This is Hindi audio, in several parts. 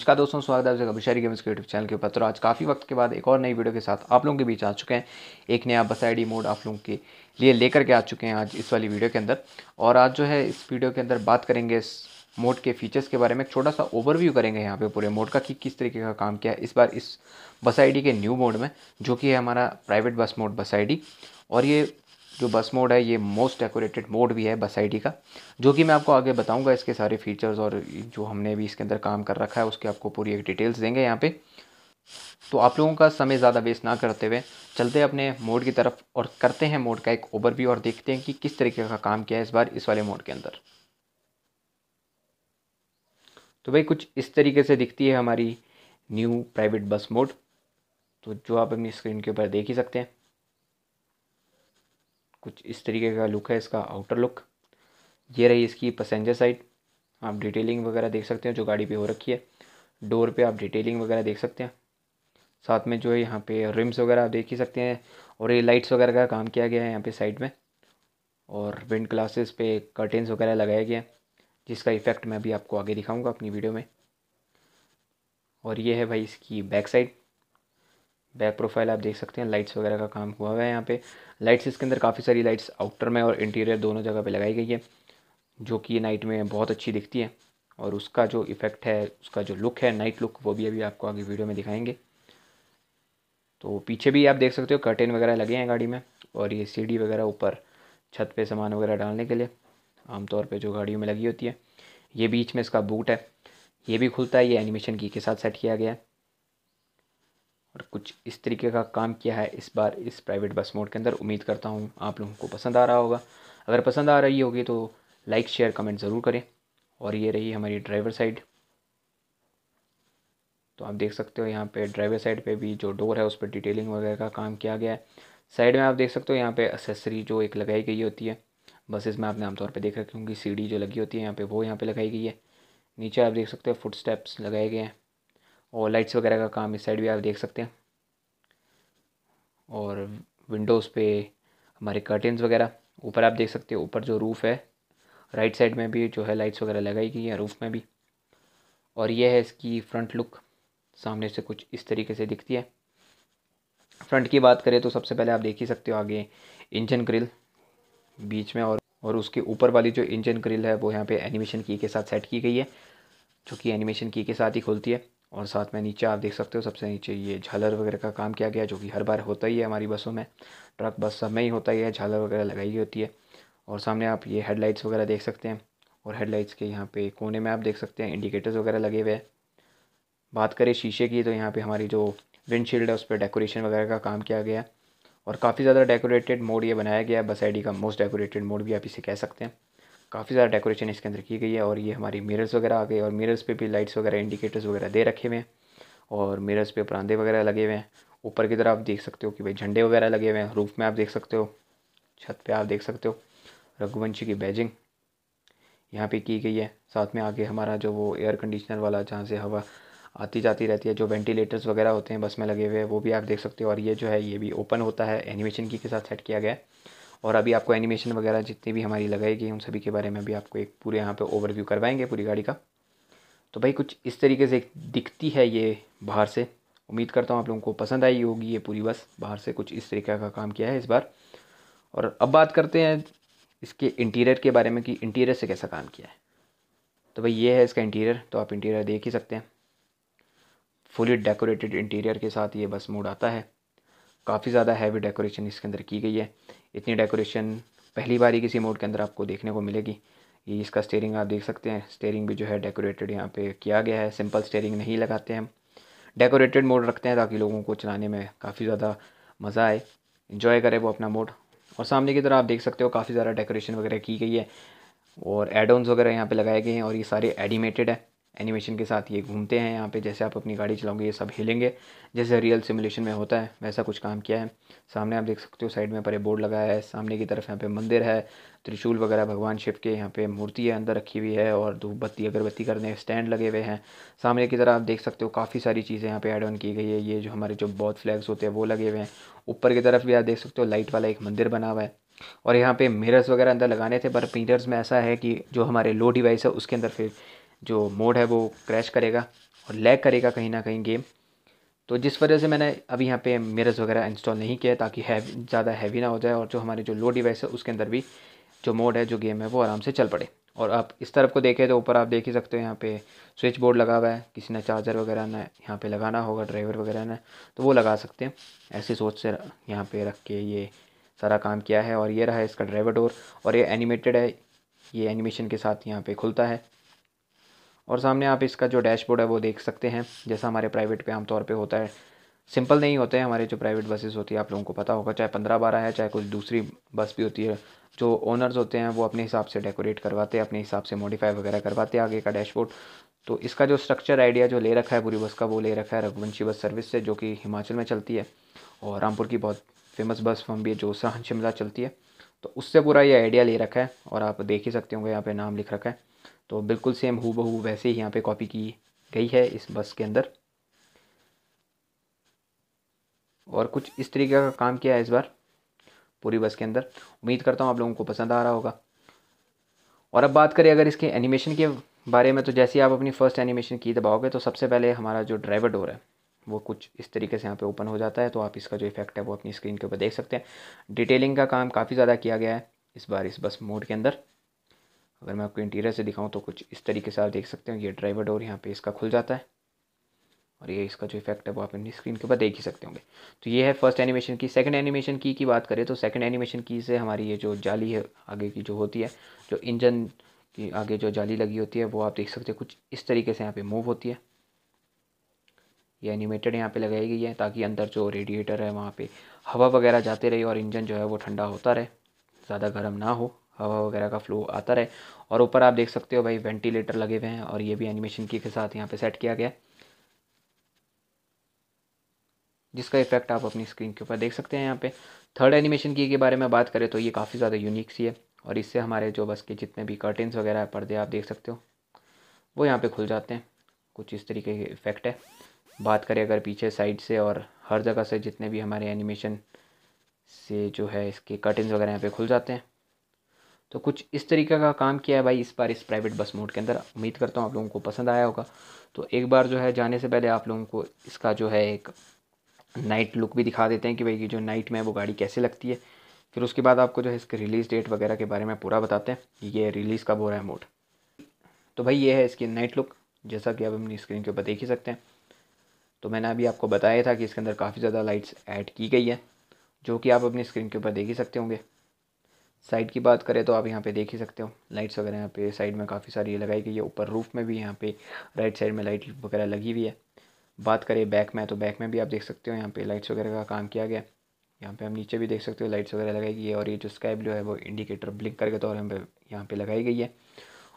नमस्कार दोस्तों स्वागत है आपका बिशारी गेम्स यूट्यूब चैनल के ऊपर तो आज काफ़ी वक्त के बाद एक और नई वीडियो के साथ आप लोगों के बीच आ चुके हैं एक नया बस आई मोड आप लोगों के लिए लेकर के आ चुके हैं आज इस वाली वीडियो के अंदर और आज जो है इस वीडियो के अंदर बात करेंगे इस मोड के फीचर्स के बारे में एक छोटा सा ओवरव्यू करेंगे यहाँ पे पूरे मोड का कि किस तरीके का काम किया है इस बार इस बस आई के न्यू मोड में जो कि है हमारा प्राइवेट बस मोड बस आई और ये जो बस मोड है ये मोस्ट डेकोरेटेड मोड भी है बस आईडी का जो कि मैं आपको आगे बताऊंगा इसके सारे फीचर्स और जो हमने भी इसके अंदर काम कर रखा है उसके आपको पूरी एक डिटेल्स देंगे यहाँ पे तो आप लोगों का समय ज़्यादा वेस्ट ना करते हुए चलते अपने मोड की तरफ और करते हैं मोड का एक ओवरव्यू और देखते हैं कि किस तरीके का काम किया है इस बार इस वाले मोड के अंदर तो भाई कुछ इस तरीके से दिखती है हमारी न्यू प्राइवेट बस मोड तो जो आप अपनी स्क्रीन के ऊपर देख ही सकते हैं कुछ इस तरीके का लुक है इसका आउटर लुक ये रही इसकी पैसेंजर साइड आप डिटेलिंग वगैरह देख सकते हैं जो गाड़ी पे हो रखी है डोर पे आप डिटेलिंग वगैरह देख सकते हैं साथ में जो है यहाँ पे रिम्स वगैरह आप देख ही सकते हैं और ये लाइट्स वगैरह का काम किया गया है यहाँ पे साइड में और विंड क्लासेस पे कर्टेंस वगैरह लगाया गया है जिसका इफ़ेक्ट मैं अभी आपको आगे दिखाऊँगा अपनी वीडियो में और ये है भाई इसकी बैक साइड बैक प्रोफाइल आप देख सकते हैं लाइट्स वगैरह का काम हुआ हुआ है यहाँ पे लाइट्स इसके अंदर काफ़ी सारी लाइट्स आउटर में और इंटीरियर दोनों जगह पे लगाई गई है जो कि नाइट में बहुत अच्छी दिखती है और उसका जो इफ़ेक्ट है उसका जो लुक है नाइट लुक वो भी अभी आपको आगे वीडियो में दिखाएंगे तो पीछे भी आप देख सकते हो कर्टेन वगैरह लगे हैं गाड़ी में और ये सी वगैरह ऊपर छत पर सामान वगैरह डालने के लिए आमतौर पर जो गाड़ियों में लगी होती है ये बीच में इसका बूट है ये भी खुलता है ये एनिमेशन की के साथ सेट किया गया है पर कुछ इस तरीके का काम किया है इस बार इस प्राइवेट बस मोड के अंदर उम्मीद करता हूँ आप लोगों को पसंद आ रहा होगा अगर पसंद आ रही होगी तो लाइक शेयर कमेंट ज़रूर करें और ये रही हमारी ड्राइवर साइड तो आप देख सकते हो यहाँ पे ड्राइवर साइड पे भी जो डोर है उस पर डिटेलिंग वगैरह का काम किया गया है साइड में आप देख सकते हो यहाँ पे एसेसरी जो एक लगाई गई होती है बसेस में आपने आमतौर पे देख रखी होंगी सीढ़ी जो लगी होती है यहाँ पे वो यहाँ पे लगाई गई है नीचे आप देख सकते हो फुट स्टेप्स लगाए गए हैं और लाइट्स वगैरह का काम इस साइड भी आप देख सकते हैं और विंडोज़ पे हमारे कर्टेंस वगैरह ऊपर आप देख सकते हो ऊपर जो रूफ़ है राइट साइड में भी जो है लाइट्स वगैरह लगाई गई है रूफ़ में भी और यह है इसकी फ्रंट लुक सामने से कुछ इस तरीके से दिखती है फ्रंट की बात करें तो सबसे पहले आप देख ही सकते हो आगे इंजन ग्रिल बीच में और और उसके ऊपर वाली जो इंजन ग्रिल है वो यहाँ पे एनिमेशन की के साथ सेट की गई है जो कि एनिमेशन की के साथ ही खुलती है और साथ में नीचे आप देख सकते हो सबसे नीचे ये झालर वगैरह का काम किया गया जो कि हर बार होता ही है हमारी बसों में ट्रक बस सब में ही होता ही है झालर वगैरह लगाई होती है और सामने आप ये हेडलाइट्स वगैरह देख सकते हैं और हेडलाइट्स के यहाँ पे कोने में आप देख सकते हैं इंडिकेटर्स वगैरह लगे हुए हैं बात करें शीशे की तो यहाँ पर हमारी जो विंडशील्ड है उस पर डेकोरेशन वगैरह का काम किया गया और काफ़ी ज़्यादा डेकोरेटेड मोड ये बनाया गया है बस आई का मोस्ट डेकोरेटेड मोड भी आप इसे कह सकते हैं काफ़ी ज़्यादा डेकोरेशन इसके अंदर की गई है और ये हमारी मिरर्स वगैरह आ गए और मिरर्स पे भी लाइट्स वगैरह इंडिकेटर्स वगैरह दे रखे हुए हैं और मिरर्स पे परांदे वगैरह लगे हुए हैं ऊपर की तरफ आप देख सकते हो कि भाई झंडे वगैरह लगे हुए हैं रूफ में आप देख सकते हो छत पे आप देख सकते हो रघुवंशी की बैजिंग यहाँ पर की गई है साथ में आगे हमारा जो वो एयर कंडीशनर वाला जहाँ से हवा आती जाती रहती है जो वेंटिलेटर्स वगैरह होते हैं बस में लगे हुए हैं वो भी आप देख सकते हो और ये जो है ये भी ओपन होता है एनिमेशन की के साथ सेट किया गया है और अभी आपको एनिमेशन वगैरह जितनी भी हमारी लगाई गई उन सभी के बारे में भी आपको एक पूरे यहाँ पे ओवरव्यू करवाएंगे पूरी गाड़ी का तो भाई कुछ इस तरीके से दिखती है ये बाहर से उम्मीद करता हूँ आप लोगों को पसंद आई होगी ये पूरी बस बाहर से कुछ इस तरीके का काम किया है इस बार और अब बात करते हैं इसके इंटीरियर के बारे में कि इंटीरियर से कैसा काम किया है तो भाई ये है इसका इंटीरियर तो आप इंटीरियर देख ही सकते हैं फुली डेकोरेटेड इंटीरियर के साथ ये बस मूड आता है काफ़ी ज़्यादा हैवी डेकोरेशन इसके अंदर की गई है इतनी डेकोरेशन पहली बार ही किसी मोड के अंदर आपको देखने को मिलेगी ये इसका स्टेयरिंग आप देख सकते हैं स्टेयरिंग भी जो है डेकोरेटेड यहाँ पे किया गया है सिंपल स्टेयरिंग नहीं लगाते हैं डेकोरेटेड मोड रखते हैं ताकि लोगों को चलाने में काफ़ी ज़्यादा मज़ा आए इन्जॉय करे वो अपना मोड और सामने की तरह आप देख सकते हो काफ़ी ज़्यादा डेकोरेशन वगैरह की गई है और एडोन्स वगैरह यहाँ पर लगाए गए हैं और ये सारे एडिमेटेड है एनिमेशन के साथ ये घूमते हैं यहाँ पे जैसे आप अपनी गाड़ी चलाओगे ये सब हिलेंगे जैसे रियल सिमुलेशन में होता है वैसा कुछ काम किया है सामने आप देख सकते हो साइड में पर बोर्ड लगाया है सामने की तरफ यहाँ पे मंदिर है त्रिशूल वगैरह भगवान शिव के यहाँ पे मूर्ति है अंदर रखी हुई है और धूप बत्ती अगरबत्ती करने स्टैंड लगे हुए हैं सामने की तरफ आप देख सकते हो काफ़ी सारी चीज़ें यहाँ पे ऐड ऑन की गई है ये जो हमारे जो बहुत फ्लैग्स होते हैं वो लगे हुए हैं ऊपर की तरफ भी आप देख सकते हो लाइट वाला एक मंदिर बना हुआ है और यहाँ पे मिरर्स वगैरह अंदर लगाने थे पर मिरर्स में ऐसा है कि जो हमारे लो डिवाइस है उसके अंदर फिर जो मोड है वो क्रैश करेगा और लैग करेगा कहीं ना कहीं गेम तो जिस वजह से मैंने अभी यहाँ पे मिरर्स वगैरह इंस्टॉल नहीं किया ताकि हैवी ज़्यादा हैवी ना हो जाए और जो हमारे जो लो डिवाइस है उसके अंदर भी जो मोड है जो गेम है वो आराम से चल पड़े और आप इस तरफ को देखें तो ऊपर आप देख ही सकते हो यहाँ पे स्विच बोर्ड लगा हुआ है किसी ने चार्जर वगैरह ने यहाँ पे लगाना होगा ड्राइवर वगैरह ने तो वो लगा सकते हैं ऐसी सोच से यहाँ पे रख के ये सारा काम किया है और ये रहा इसका ड्राइवर डोर और ये एनिमेटेड है ये एनिमेशन के साथ यहाँ पे खुलता है और सामने आप इसका जो डैशबोर्ड है वो देख सकते हैं जैसा हमारे प्राइवेट पे आमतौर पे होता है सिंपल नहीं होते हैं हमारे जो प्राइवेट बसेस होती है आप लोगों को पता होगा चाहे पंद्रह बारह है चाहे कुछ दूसरी बस भी होती है जो ओनर्स होते हैं वो अपने हिसाब से डेकोरेट करवाते हैं अपने हिसाब से मॉडिफाई वगैरह करवाते हैं आगे का डैशबोर्ड तो इसका जो स्ट्रक्चर आइडिया जो ले रखा है पूरी बस का वो ले रखा है रघुवंशी बस सर्विस से जो कि हिमाचल में चलती है और रामपुर की बहुत फेमस बस फॉर्म भी है जो सहन शिमला चलती है तो उससे पूरा ये आइडिया ले रखा है और आप देख ही सकते होंगे यहाँ पे नाम लिख रखा है तो बिल्कुल सेम हु बहू वैसे ही यहाँ पे कॉपी की गई है इस बस के अंदर और कुछ इस तरीके का काम किया है इस बार पूरी बस के अंदर उम्मीद करता हूँ आप लोगों को पसंद आ रहा होगा और अब बात करें अगर इसके एनिमेशन के बारे में तो जैसे ही आप अपनी फ़र्स्ट एनिमेशन की दबाओगे तो सबसे पहले हमारा जो ड्राइवर डोर है वो कुछ इस तरीके से यहाँ पे ओपन हो जाता है तो आप इसका जो इफेक्ट है वो अपनी स्क्रीन के ऊपर देख सकते हैं डिटेलिंग का काम काफ़ी ज़्यादा किया गया है इस बार इस बस मोड के अंदर अगर मैं आपको इंटीरियर से दिखाऊँ तो कुछ इस तरीके से आप देख सकते हैं ये ड्राइवर डोर यहाँ पर इसका खुल जाता है और ये इसका जो इफेक्ट है वो आप अपनी स्क्रीन के ऊपर देख ही सकते होंगे तो ये है फर्स्ट एनिमेशन की सेकंड एनिमेशन की की बात करें तो सेकंड एनिमेशन की से हमारी ये जो जाली है आगे की जो होती है जो इंजन की आगे जो जाली लगी होती है वो आप देख सकते हो कुछ इस तरीके से यहाँ पे मूव होती है ये एनिमेटेड यहाँ पे लगाई गई है ताकि अंदर जो रेडिएटर है वहाँ पे हवा वगैरह जाते रहे और इंजन जो है वो ठंडा होता रहे ज़्यादा गर्म ना हो हवा वगैरह का फ्लो आता रहे और ऊपर आप देख सकते हो भाई वेंटिलेटर लगे हुए हैं और ये भी एनिमेशन की के साथ यहाँ पे सेट किया गया है जिसका इफेक्ट आप अपनी स्क्रीन के ऊपर देख सकते हैं यहाँ पर थर्ड एनिमेशन की के बारे में बात करें तो ये काफ़ी ज़्यादा यूनिक सी है और इससे हमारे जो बस के जितने भी कर्टेंस वगैरह पर्दे आप देख सकते हो वो यहाँ पे खुल जाते हैं कुछ इस तरीके के इफेक्ट है बात करें अगर पीछे साइड से और हर जगह से जितने भी हमारे एनिमेशन से जो है इसके कर्टन्स वगैरह यहाँ पे खुल जाते हैं तो कुछ इस तरीके का काम किया है भाई इस बार इस प्राइवेट बस मोड के अंदर उम्मीद करता हूँ आप लोगों को पसंद आया होगा तो एक बार जो है जाने से पहले आप लोगों को इसका जो है एक नाइट लुक भी दिखा देते हैं कि भाई ये जो नाइट में वो गाड़ी कैसे लगती है फिर उसके बाद आपको जो है इसके रिलीज़ डेट वगैरह के बारे में पूरा बताते हैं ये रिलीज़ कब हो रहा है मोड तो भाई ये है इसकी नाइट लुक जैसा कि आप अपनी स्क्रीन के ऊपर देख ही सकते हैं तो मैंने अभी आपको बताया था कि इसके अंदर काफ़ी ज़्यादा लाइट्स ऐड की गई है जो कि आप अपनी स्क्रीन के ऊपर देख ही सकते होंगे साइड की बात करें तो आप यहाँ पे देख ही सकते हो लाइट्स वगैरह यहाँ पे साइड में काफ़ी सारी लगाई गई है ऊपर रूफ में भी यहाँ पे राइट साइड में लाइट वगैरह लगी हुई है बात करें बैक में तो बैक में भी आप देख सकते हो यहाँ पे लाइट्स वगैरह का काम किया गया है यहाँ पे हम नीचे भी देख सकते हो लाइट्स वगैरह लगाई गई है और ये जो स्काई ब्लू है वो इंडिकेटर ब्लिक करके तो और हम यहाँ पर लगाई गई है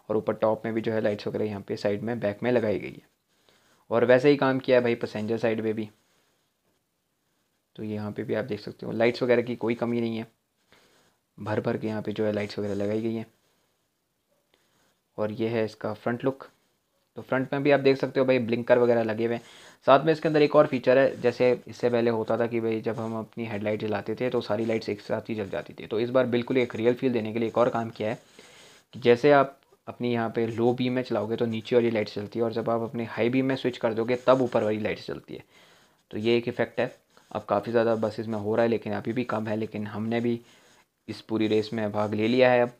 और ऊपर टॉप में भी जो है लाइट्स वगैरह यहाँ पर साइड में बैक में लगाई गई है और वैसे ही काम किया है भाई पैसेंजर साइड पे भी तो यहाँ पे भी आप देख सकते हो लाइट्स वगैरह की कोई कमी नहीं है भर भर के यहाँ पे जो है लाइट्स वगैरह लगाई गई हैं और ये है इसका फ्रंट लुक तो फ्रंट में भी आप देख सकते हो भाई ब्लिंकर वगैरह लगे हुए हैं साथ में इसके अंदर एक और फीचर है जैसे इससे पहले होता था कि भाई जब हम अपनी हेडलाइट जलाते थे तो सारी लाइट्स एक साथ ही जल जाती थी तो इस बार बिल्कुल एक रियल फील देने के लिए एक और काम किया है कि जैसे आप अपनी यहाँ पे लो बीम में चलाओगे तो नीचे वाली लाइट चलती है और जब आप अपने हाई बीम में स्विच कर दोगे तब ऊपर वाली लाइट चलती है तो ये एक इफ़ेक्ट है अब काफ़ी ज़्यादा बसेस में हो रहा है लेकिन अभी भी कम है लेकिन हमने भी इस पूरी रेस में भाग ले लिया है अब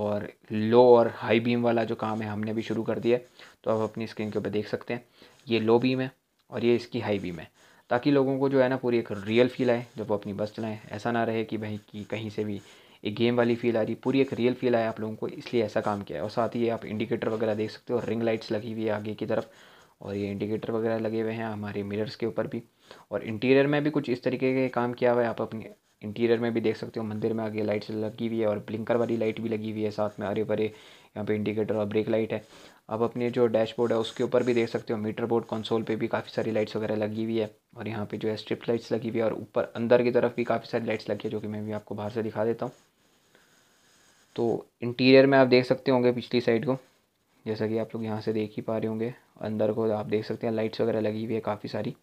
और लो और हाई बीम वाला जो काम है हमने भी शुरू कर दिया है तो आप अपनी स्क्रीन के ऊपर देख सकते हैं ये लो बीम है और ये इसकी हाई बीम है ताकि लोगों को जो है ना पूरी एक रियल फील आए जब वो अपनी बस चलाएँ ऐसा ना रहे कि भाई कि कहीं से भी एक गेम वाली फील आ रही पूरी एक रियल फील आया आप लोगों को इसलिए ऐसा काम किया है और साथ ही आप इंडिकेटर वगैरह देख सकते हो रिंग लाइट्स लगी हुई है आगे की तरफ और ये इंडिकेटर वगैरह लगे हुए हैं हमारे मिरर्स के ऊपर भी और इंटीरियर में भी कुछ इस तरीके के काम किया हुआ है आप अपने इंटीरियर में भी देख सकते हो मंदिर में आगे लाइट्स लगी हुई है और ब्लिंकर वाली लाइट भी लगी हुई है साथ में अरे भरे यहाँ पे इंडिकेटर और ब्रेक लाइट है आप अपने जो डैशबोर्ड है उसके ऊपर भी देख सकते हो मीटर बोर्ड कंसोल पे भी काफ़ी सारी लाइट्स वगैरह लगी हुई है और यहाँ पे जो है स्ट्रिप लाइट्स लगी हुई है और ऊपर अंदर की तरफ भी काफ़ी सारी लाइट्स लगी है जो कि मैं भी आपको बाहर से दिखा देता हूँ तो इंटीरियर में आप देख सकते होंगे पिछली साइड को जैसा कि आप लोग यहाँ से देख ही पा रहे होंगे अंदर को आप देख सकते हैं लाइट्स वगैरह लगी हुई है काफ़ी सारी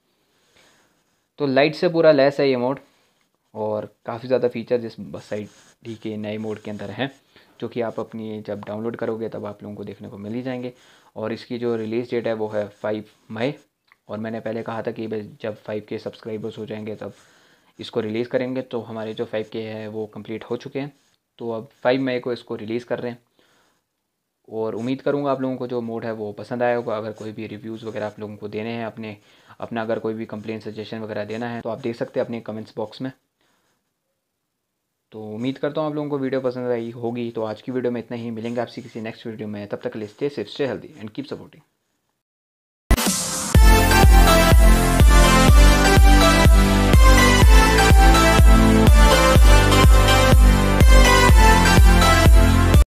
तो लाइट से पूरा लेस है ये मोड और काफ़ी ज़्यादा फीचर इस बस साइड डी के नए मोड के अंदर हैं जो कि आप अपनी जब डाउनलोड करोगे तब आप लोगों को देखने को मिल ही जाएंगे और इसकी जो रिलीज़ डेट है वो है फाइव मई और मैंने पहले कहा था कि जब फाइव के सब्सक्राइबर्स हो जाएंगे तब इसको रिलीज़ करेंगे तो हमारे जो फाइव के है वो कंप्लीट हो चुके हैं तो अब फाइव मई को इसको रिलीज़ कर रहे हैं और उम्मीद करूँगा आप लोगों को जो मोड है वो पसंद आया होगा अगर कोई भी रिव्यूज़ वगैरह आप लोगों को देने हैं अपने अपना अगर कोई भी कंप्लेन सजेशन वगैरह देना है तो आप देख सकते हैं अपने कमेंट्स बॉक्स में तो उम्मीद करता हूँ आप लोगों को वीडियो पसंद आई होगी तो आज की वीडियो में इतना ही मिलेंगे आपसे किसी नेक्स्ट वीडियो में तब तक के सिर्फ stay stay healthy and keep supporting